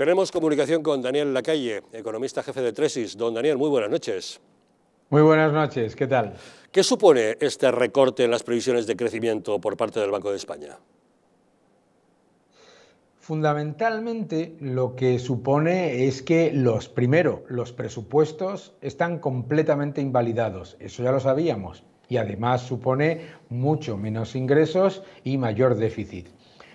Tenemos comunicación con Daniel Lacalle, economista jefe de Tresis. Don Daniel, muy buenas noches. Muy buenas noches, ¿qué tal? ¿Qué supone este recorte en las previsiones de crecimiento por parte del Banco de España? Fundamentalmente lo que supone es que los primero, los presupuestos están completamente invalidados, eso ya lo sabíamos, y además supone mucho menos ingresos y mayor déficit.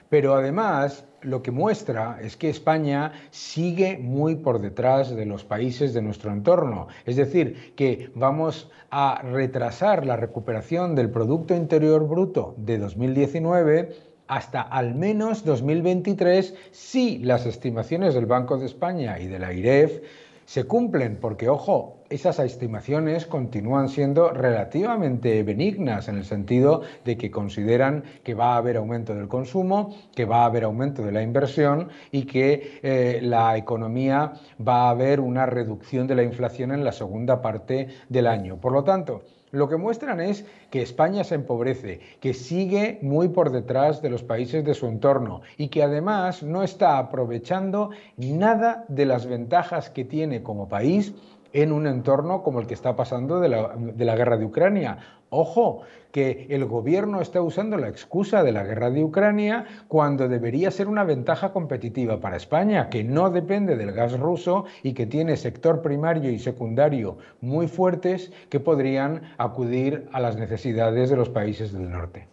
Pero además lo que muestra es que España sigue muy por detrás de los países de nuestro entorno. Es decir, que vamos a retrasar la recuperación del Producto Interior Bruto de 2019 hasta al menos 2023 si las estimaciones del Banco de España y de la IREF se cumplen, porque ojo, esas estimaciones continúan siendo relativamente benignas en el sentido de que consideran que va a haber aumento del consumo, que va a haber aumento de la inversión y que eh, la economía va a haber una reducción de la inflación en la segunda parte del año. Por lo tanto, lo que muestran es que España se empobrece, que sigue muy por detrás de los países de su entorno y que además no está aprovechando nada de las ventajas que tiene como país en un entorno como el que está pasando de la, guerra de Ucrania. Ojo, que el gobierno está usando la excusa de la guerra de Ucrania cuando debería ser una ventaja competitiva para España, que no depende del gas ruso y que tiene sector primario y secundario muy fuertes que podrían acudir a las necesidades de los países del norte.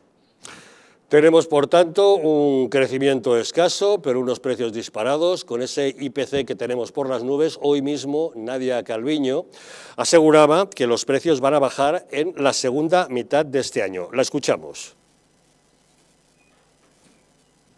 Tenemos, por tanto, un crecimiento escaso, pero unos precios disparados. Con ese IPC que tenemos por las nubes, hoy mismo Nadia Calviño aseguraba que los precios van a bajar en la segunda mitad de este año. La escuchamos.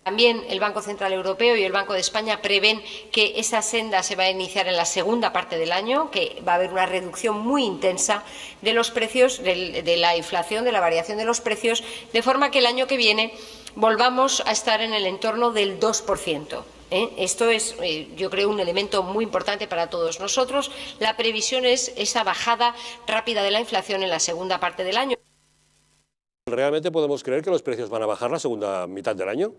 También el Banco Central Europeo y el Banco de España prevén que esa senda se va a iniciar en la segunda parte del año, que va a haber una reducción muy intensa de los precios, de la inflación, de la variación de los precios, de forma que el año que viene volvamos a estar en el entorno del 2%. ¿eh? Esto es, eh, yo creo, un elemento muy importante para todos nosotros. La previsión es esa bajada rápida de la inflación en la segunda parte del año. ¿Realmente podemos creer que los precios van a bajar la segunda mitad del año?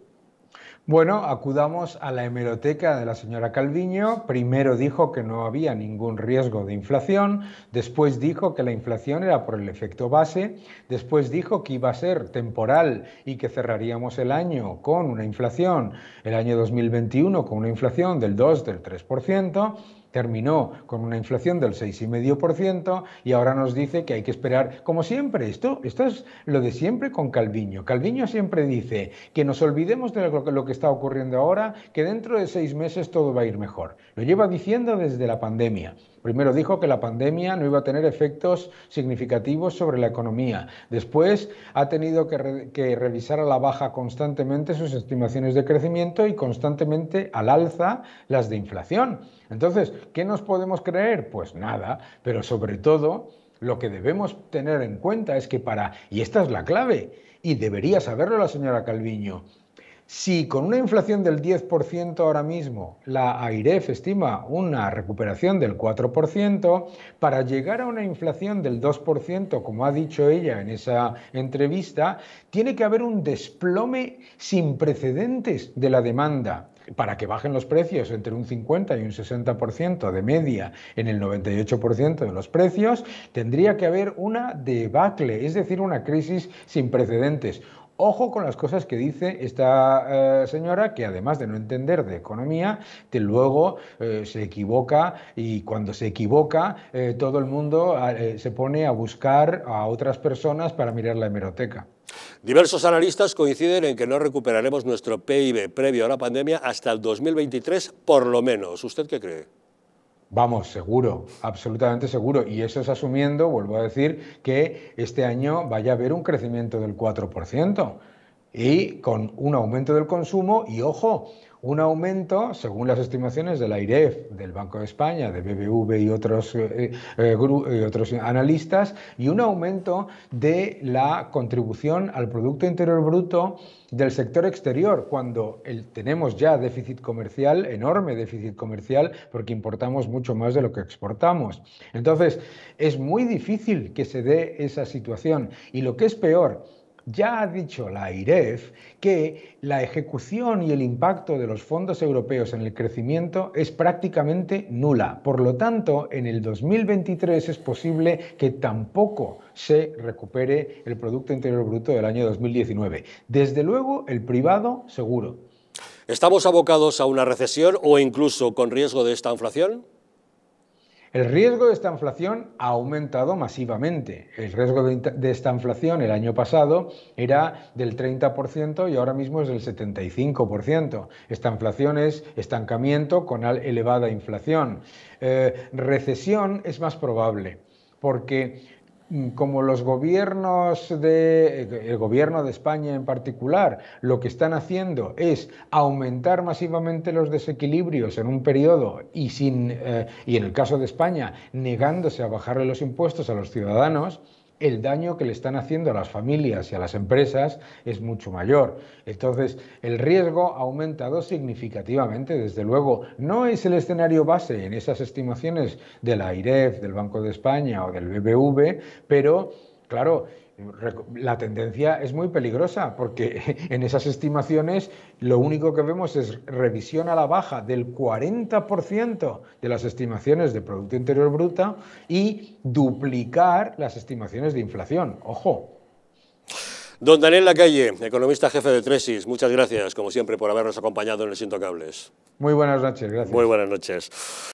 Bueno, acudamos a la hemeroteca de la señora Calviño. Primero dijo que no había ningún riesgo de inflación, después dijo que la inflación era por el efecto base, después dijo que iba a ser temporal y que cerraríamos el año con una inflación, el año 2021 con una inflación del 2, del 3% terminó con una inflación del 6,5% y ahora nos dice que hay que esperar, como siempre, esto, esto es lo de siempre con Calviño. Calviño siempre dice que nos olvidemos de lo que está ocurriendo ahora, que dentro de seis meses todo va a ir mejor. Lo lleva diciendo desde la pandemia. Primero dijo que la pandemia no iba a tener efectos significativos sobre la economía. Después ha tenido que, revisar a la baja constantemente sus estimaciones de crecimiento y constantemente al alza las de inflación. Entonces, ¿qué nos podemos creer? Pues nada, pero sobre todo lo que debemos tener en cuenta es que para, y esta es la clave, y debería saberlo la señora Calviño, si con una inflación del 10% ahora mismo la AIREF estima una recuperación del 4%, para llegar a una inflación del 2%, como ha dicho ella en esa entrevista, tiene que haber un desplome sin precedentes de la demanda para que bajen los precios entre un 50 y un 60% de media en el 98% de los precios, tendría que haber una debacle, es decir, una crisis sin precedentes. Ojo con las cosas que dice esta eh, señora, que además de no entender de economía, que luego eh, se equivoca y cuando se equivoca, eh, todo el mundo ah, se pone a buscar a otras personas para mirar la hemeroteca. Diversos analistas coinciden en que no recuperaremos nuestro PIB previo a la pandemia hasta el 2023, por lo menos. ¿Usted qué cree? Vamos, seguro, absolutamente seguro. Y eso es asumiendo, vuelvo a decir, que este año vaya a haber un crecimiento del 4% y con un aumento del consumo y, ojo, un aumento, según las estimaciones del AIREF, del Banco de España, de BBV y otros, eh, eh, eh, otros analistas, y un aumento de la contribución al Producto Interior Bruto del sector exterior, cuando tenemos ya déficit comercial, enorme déficit comercial, porque importamos mucho más de lo que exportamos. Entonces, es muy difícil que se dé esa situación. Y lo que es peor, ya ha dicho la IREF que la ejecución y el impacto de los fondos europeos en el crecimiento es prácticamente nula. Por lo tanto, en el 2023 es posible que tampoco se recupere el Producto Interior Bruto del año 2019. Desde luego, el privado seguro. ¿Estamos abocados a una recesión o incluso con riesgo de esta inflación? El riesgo de esta inflación ha aumentado masivamente. El riesgo de esta inflación el año pasado era del 30% y ahora mismo es del 75%. Esta inflación es estancamiento con elevada inflación. Eh, recesión es más probable porque Mm, como los gobiernos de eh, el gobierno de España en particular lo que están haciendo es aumentar masivamente los desequilibrios en un periodo y sin eh, y en el caso de España negándose a bajarle los impuestos a los ciudadanos el daño que le están haciendo a las familias y a las empresas es mucho mayor. Entonces, el riesgo ha aumentado significativamente, desde luego. No es el escenario base en esas estimaciones de la del Banco de España o del BBV, pero Claro, la tendencia es muy peligrosa porque en esas estimaciones lo único que vemos es revisión a la baja del 40% de las estimaciones de Producto Interior Bruto y duplicar las estimaciones de inflación. Ojo. Don Daniel Lacalle, economista jefe de Tresis, muchas gracias, como siempre, por habernos acompañado en sinto Cables. Muy buenas noches, gracias. Muy buenas noches.